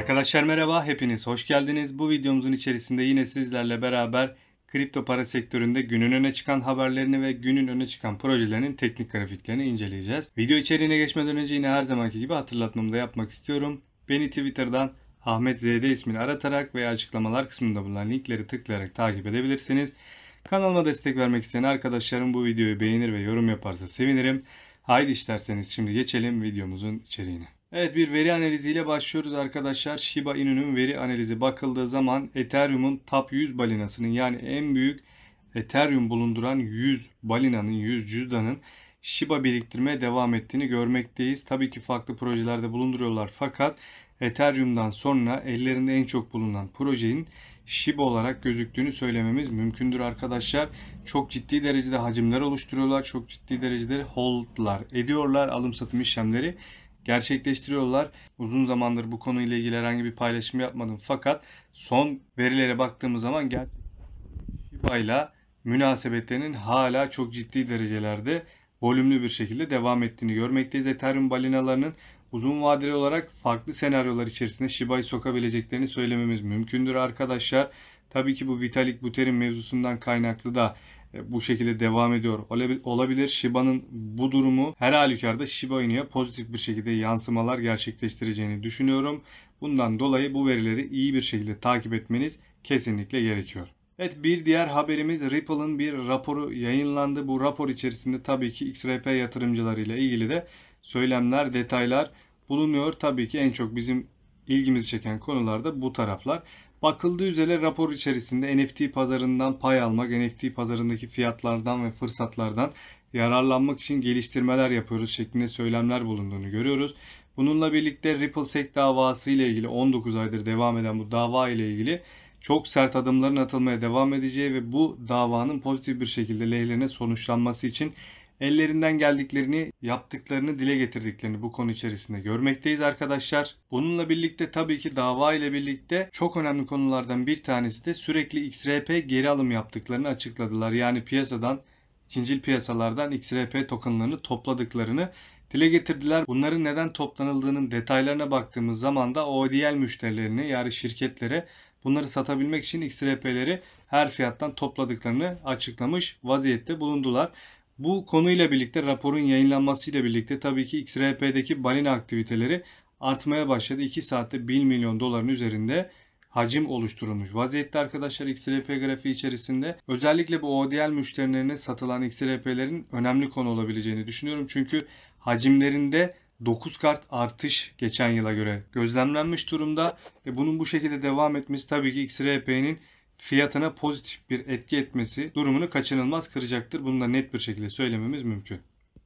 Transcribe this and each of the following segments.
Arkadaşlar merhaba, hepiniz hoş geldiniz. Bu videomuzun içerisinde yine sizlerle beraber kripto para sektöründe günün öne çıkan haberlerini ve günün öne çıkan projelerin teknik grafiklerini inceleyeceğiz. Video içeriğine geçmeden önce yine her zamanki gibi hatırlatmamı da yapmak istiyorum. Beni Twitter'dan Ahmet ZD ismini aratarak veya açıklamalar kısmında bulunan linkleri tıklayarak takip edebilirsiniz. Kanalıma destek vermek isteyen arkadaşlarım bu videoyu beğenir ve yorum yaparsa sevinirim. Haydi isterseniz şimdi geçelim videomuzun içeriğine. Evet bir veri analiziyle başlıyoruz arkadaşlar. Shiba Inu'nun veri analizi bakıldığı zaman Ethereum'un top 100 balinasının yani en büyük Ethereum bulunduran 100 balinanın 100 cüzdanın Shiba biriktirmeye devam ettiğini görmekteyiz. Tabii ki farklı projelerde bulunduruyorlar fakat Ethereum'dan sonra ellerinde en çok bulunan projenin Shiba olarak gözüktüğünü söylememiz mümkündür arkadaşlar. Çok ciddi derecede hacimler oluşturuyorlar. Çok ciddi derecede holdlar ediyorlar alım satım işlemleri gerçekleştiriyorlar. Uzun zamandır bu konuyla ilgili herhangi bir paylaşım yapmadım fakat son verilere baktığımız zaman gerçekten Shiba ile münasebetlerinin hala çok ciddi derecelerde volümlü bir şekilde devam ettiğini görmekteyiz. Ethereum balinalarının uzun vadeli olarak farklı senaryolar içerisinde Shiba'yı sokabileceklerini söylememiz mümkündür arkadaşlar. Tabii ki bu Vitalik Buterin mevzusundan kaynaklı da e, bu şekilde devam ediyor olabilir. Shiba'nın bu durumu her halükarda Shiba Inu'ya pozitif bir şekilde yansımalar gerçekleştireceğini düşünüyorum. Bundan dolayı bu verileri iyi bir şekilde takip etmeniz kesinlikle gerekiyor. Evet bir diğer haberimiz Ripple'ın bir raporu yayınlandı. Bu rapor içerisinde tabii ki XRP yatırımcılarıyla ilgili de söylemler, detaylar bulunuyor. Tabii ki en çok bizim ilgimizi çeken konularda bu taraflar. Bakıldığı üzere rapor içerisinde NFT pazarından pay almak, NFT pazarındaki fiyatlardan ve fırsatlardan yararlanmak için geliştirmeler yapıyoruz şeklinde söylemler bulunduğunu görüyoruz. Bununla birlikte Ripple SEC davası ile ilgili 19 aydır devam eden bu dava ile ilgili çok sert adımların atılmaya devam edeceği ve bu davanın pozitif bir şekilde lehlerine sonuçlanması için ellerinden geldiklerini, yaptıklarını dile getirdiklerini bu konu içerisinde görmekteyiz arkadaşlar. Bununla birlikte tabii ki dava ile birlikte çok önemli konulardan bir tanesi de sürekli XRP geri alım yaptıklarını açıkladılar. Yani piyasadan ikincil piyasalardan XRP tokenlarını topladıklarını dile getirdiler. Bunların neden toplanıldığının detaylarına baktığımız zaman da ODL müşterilerini yani şirketlere bunları satabilmek için XRP'leri her fiyattan topladıklarını açıklamış vaziyette bulundular. Bu konuyla birlikte raporun yayınlanmasıyla birlikte tabii ki XRP'deki balina aktiviteleri artmaya başladı. 2 saatte 1 milyon doların üzerinde hacim oluşturulmuş vaziyette arkadaşlar XRP grafiği içerisinde. Özellikle bu ODL müşterilerine satılan XRP'lerin önemli konu olabileceğini düşünüyorum. Çünkü hacimlerinde 9 kart artış geçen yıla göre gözlemlenmiş durumda. E bunun bu şekilde devam etmesi tabii ki XRP'nin fiyatına pozitif bir etki etmesi durumunu kaçınılmaz kıracaktır. Bunu da net bir şekilde söylememiz mümkün.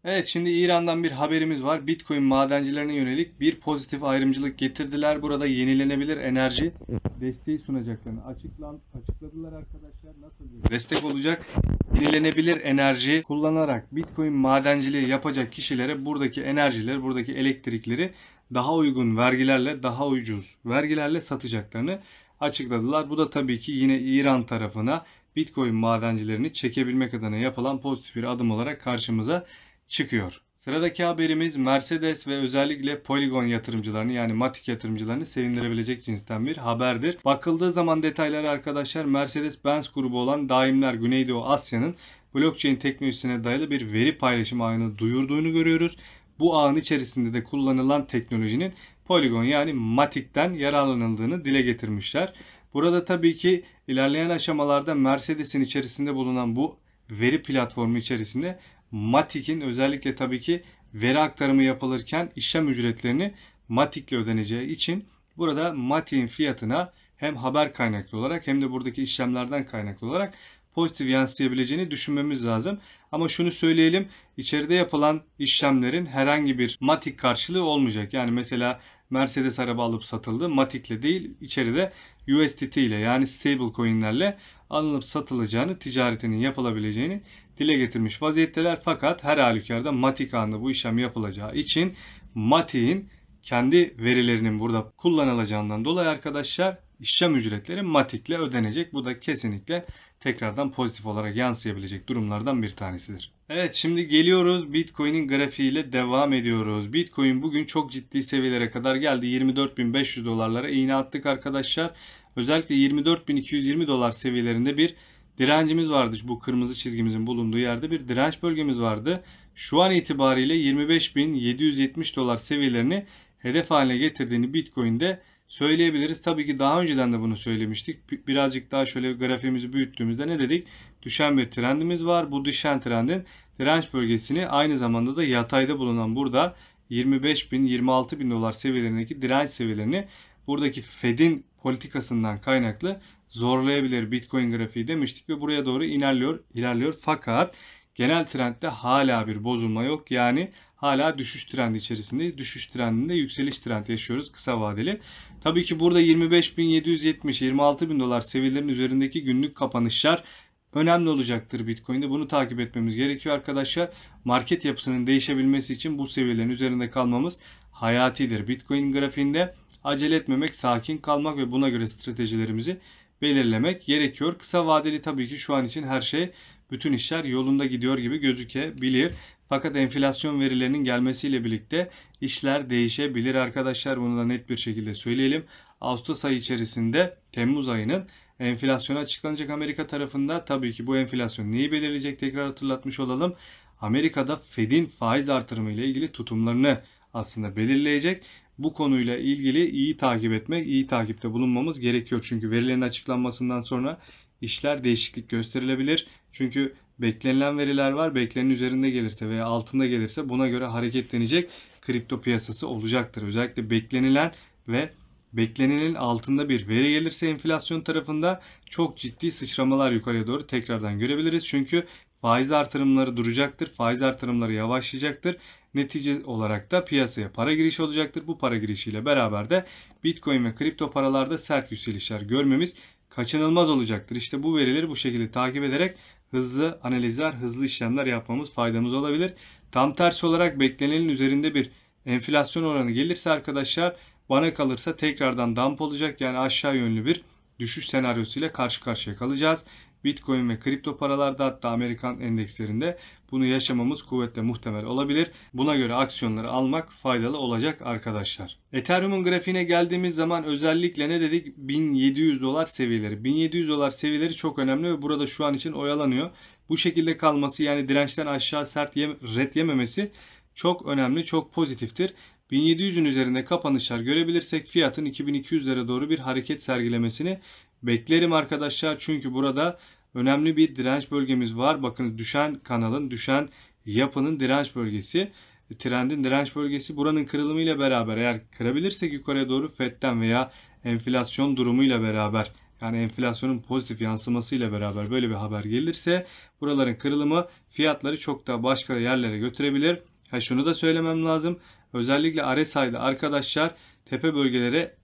Evet şimdi İran'dan bir haberimiz var. Bitcoin madencilerine yönelik bir pozitif ayrımcılık getirdiler. Burada yenilenebilir enerji desteği sunacaklarını açıklan, açıkladılar arkadaşlar. Nasıl bir destek olacak? Yenilenebilir enerji kullanarak Bitcoin madenciliği yapacak kişilere buradaki enerjileri, buradaki elektrikleri daha uygun vergilerle, daha ucuz vergilerle satacaklarını açıkladılar. Bu da tabii ki yine İran tarafına Bitcoin madencilerini çekebilmek adına yapılan pozitif bir adım olarak karşımıza çıkıyor. Sıradaki haberimiz Mercedes ve özellikle Polygon yatırımcılarını yani Matic yatırımcılarını sevindirebilecek cinsten bir haberdir. Bakıldığı zaman detayları arkadaşlar Mercedes-Benz grubu olan Daimler Güneydoğu Asya'nın blockchain teknolojisine dayalı bir veri paylaşım ağını duyurduğunu görüyoruz. Bu ağın içerisinde de kullanılan teknolojinin Polygon yani matikten yararlanıldığını dile getirmişler. Burada tabii ki ilerleyen aşamalarda Mercedes'in içerisinde bulunan bu veri platformu içerisinde Matik'in özellikle tabii ki veri aktarımı yapılırken işlem ücretlerini Matik'le ödeneceği için burada Matik'in fiyatına hem haber kaynaklı olarak hem de buradaki işlemlerden kaynaklı olarak pozitif yansıyabileceğini düşünmemiz lazım. Ama şunu söyleyelim içeride yapılan işlemlerin herhangi bir matik karşılığı olmayacak. Yani mesela Mercedes araba alıp satıldı matikle değil içeride USDT ile yani stable coinlerle alınıp satılacağını ticaretinin yapılabileceğini dile getirmiş vaziyetteler. Fakat her halükarda matik anında bu işlem yapılacağı için matiğin kendi verilerinin burada kullanılacağından dolayı arkadaşlar işlem ücretleri matikle ödenecek. Bu da kesinlikle tekrardan pozitif olarak yansıyabilecek durumlardan bir tanesidir. Evet şimdi geliyoruz Bitcoin'in grafiğiyle devam ediyoruz. Bitcoin bugün çok ciddi seviyelere kadar geldi. 24.500 dolarlara iğne attık arkadaşlar. Özellikle 24.220 dolar seviyelerinde bir direncimiz vardı. Bu kırmızı çizgimizin bulunduğu yerde bir direnç bölgemiz vardı. Şu an itibariyle 25.770 dolar seviyelerini hedef haline getirdiğini Bitcoin'de söyleyebiliriz. Tabii ki daha önceden de bunu söylemiştik. Birazcık daha şöyle grafiğimizi büyüttüğümüzde ne dedik? Düşen bir trendimiz var. Bu düşen trendin direnç bölgesini aynı zamanda da yatayda bulunan burada 25 bin 26 bin dolar seviyelerindeki direnç seviyelerini buradaki Fed'in politikasından kaynaklı zorlayabilir Bitcoin grafiği demiştik ve buraya doğru ilerliyor ilerliyor fakat Genel trendde hala bir bozulma yok. Yani hala düşüş trendi içerisindeyiz. Düşüş trendinde yükseliş trendi yaşıyoruz kısa vadeli. Tabii ki burada 25.770-26.000 dolar seviyelerin üzerindeki günlük kapanışlar önemli olacaktır Bitcoin'de. Bunu takip etmemiz gerekiyor arkadaşlar. Market yapısının değişebilmesi için bu seviyelerin üzerinde kalmamız hayatidir. Bitcoin grafiğinde acele etmemek, sakin kalmak ve buna göre stratejilerimizi belirlemek gerekiyor. Kısa vadeli tabii ki şu an için her şey bütün işler yolunda gidiyor gibi gözükebilir. Fakat enflasyon verilerinin gelmesiyle birlikte işler değişebilir arkadaşlar. Bunu da net bir şekilde söyleyelim. Ağustos ayı içerisinde Temmuz ayının enflasyonu açıklanacak Amerika tarafında. Tabii ki bu enflasyon neyi belirleyecek tekrar hatırlatmış olalım. Amerika'da Fed'in faiz artırımı ile ilgili tutumlarını aslında belirleyecek. Bu konuyla ilgili iyi takip etmek, iyi takipte bulunmamız gerekiyor. Çünkü verilerin açıklanmasından sonra işler değişiklik gösterilebilir. Çünkü beklenilen veriler var. Beklenenin üzerinde gelirse veya altında gelirse buna göre hareketlenecek kripto piyasası olacaktır. Özellikle beklenilen ve beklenenin altında bir veri gelirse enflasyon tarafında çok ciddi sıçramalar yukarıya doğru tekrardan görebiliriz. Çünkü faiz artırımları duracaktır. Faiz artırımları yavaşlayacaktır. Netice olarak da piyasaya para girişi olacaktır. Bu para girişiyle beraber de Bitcoin ve kripto paralarda sert yükselişler görmemiz kaçınılmaz olacaktır. İşte bu verileri bu şekilde takip ederek hızlı analizler, hızlı işlemler yapmamız faydamız olabilir. Tam tersi olarak beklenenin üzerinde bir enflasyon oranı gelirse arkadaşlar bana kalırsa tekrardan dump olacak. Yani aşağı yönlü bir düşüş ile karşı karşıya kalacağız. Bitcoin ve kripto paralarda hatta Amerikan endekslerinde bunu yaşamamız kuvvetle muhtemel olabilir. Buna göre aksiyonları almak faydalı olacak arkadaşlar. Ethereum'un grafiğine geldiğimiz zaman özellikle ne dedik? 1700 dolar seviyeleri. 1700 dolar seviyeleri çok önemli ve burada şu an için oyalanıyor. Bu şekilde kalması yani dirençten aşağı sert yem, red yememesi çok önemli, çok pozitiftir. 1700'ün üzerinde kapanışlar görebilirsek fiyatın 2200'lere doğru bir hareket sergilemesini Beklerim arkadaşlar çünkü burada önemli bir direnç bölgemiz var. Bakın düşen kanalın, düşen yapının direnç bölgesi trendin direnç bölgesi buranın kırılımıyla beraber eğer kırabilirsek yukarıya doğru FED'den veya enflasyon durumuyla beraber yani enflasyonun pozitif yansımasıyla beraber böyle bir haber gelirse buraların kırılımı fiyatları çok daha başka yerlere götürebilir. Ha şunu da söylemem lazım. Özellikle RSI'de arkadaşlar tepe bölgelere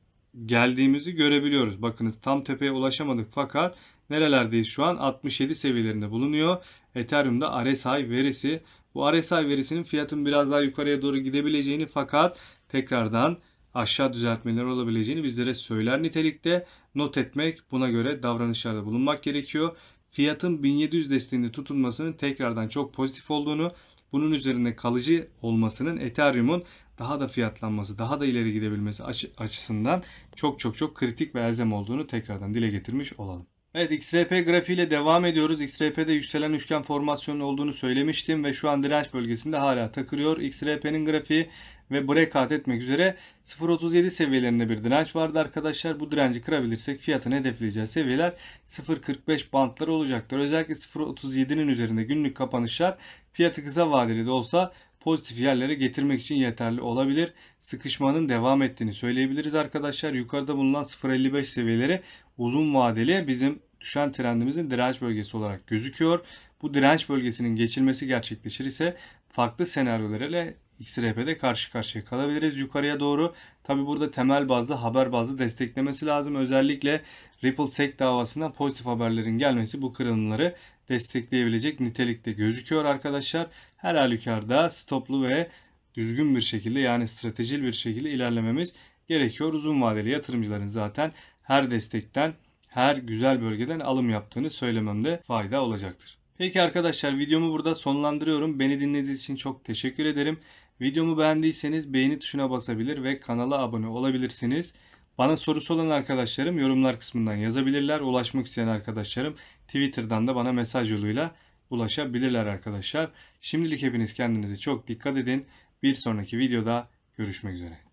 geldiğimizi görebiliyoruz. Bakınız tam tepeye ulaşamadık fakat nerelerdeyiz şu an? 67 seviyelerinde bulunuyor. Ethereum'da RSI verisi. Bu RSI verisinin fiyatın biraz daha yukarıya doğru gidebileceğini fakat tekrardan aşağı düzeltmeler olabileceğini bizlere söyler nitelikte not etmek buna göre davranışlarda bulunmak gerekiyor. Fiyatın 1700 desteğinde tutulmasının tekrardan çok pozitif olduğunu bunun üzerinde kalıcı olmasının Ethereum'un daha da fiyatlanması, daha da ileri gidebilmesi açısından çok çok çok kritik ve elzem olduğunu tekrardan dile getirmiş olalım. Evet XRP grafiğiyle devam ediyoruz. XRP'de yükselen üçgen formasyonun olduğunu söylemiştim ve şu an direnç bölgesinde hala takırıyor. XRP'nin grafiği ve breakout etmek üzere 0.37 seviyelerinde bir direnç vardı arkadaşlar. Bu direnci kırabilirsek fiyatın hedefleyeceği seviyeler 0.45 bantları olacaktır. Özellikle 0.37'nin üzerinde günlük kapanışlar fiyatı kısa vadeli de olsa pozitif yerlere getirmek için yeterli olabilir. Sıkışmanın devam ettiğini söyleyebiliriz arkadaşlar. Yukarıda bulunan 0.55 seviyeleri uzun vadeli bizim düşen trendimizin direnç bölgesi olarak gözüküyor. Bu direnç bölgesinin geçilmesi gerçekleşir ise farklı senaryolar ile XRP'de karşı karşıya kalabiliriz yukarıya doğru. Tabi burada temel bazlı haber bazlı desteklemesi lazım. Özellikle Ripple SEC davasından pozitif haberlerin gelmesi bu kırılımları destekleyebilecek nitelikte gözüküyor arkadaşlar. Her halükarda stoplu ve düzgün bir şekilde yani stratejil bir şekilde ilerlememiz gerekiyor. Uzun vadeli yatırımcıların zaten her destekten her güzel bölgeden alım yaptığını söylememde fayda olacaktır. Peki arkadaşlar videomu burada sonlandırıyorum. Beni dinlediğiniz için çok teşekkür ederim. Videomu beğendiyseniz beğeni tuşuna basabilir ve kanala abone olabilirsiniz. Bana sorusu olan arkadaşlarım yorumlar kısmından yazabilirler. Ulaşmak isteyen arkadaşlarım Twitter'dan da bana mesaj yoluyla ulaşabilirler arkadaşlar. Şimdilik hepiniz kendinize çok dikkat edin. Bir sonraki videoda görüşmek üzere.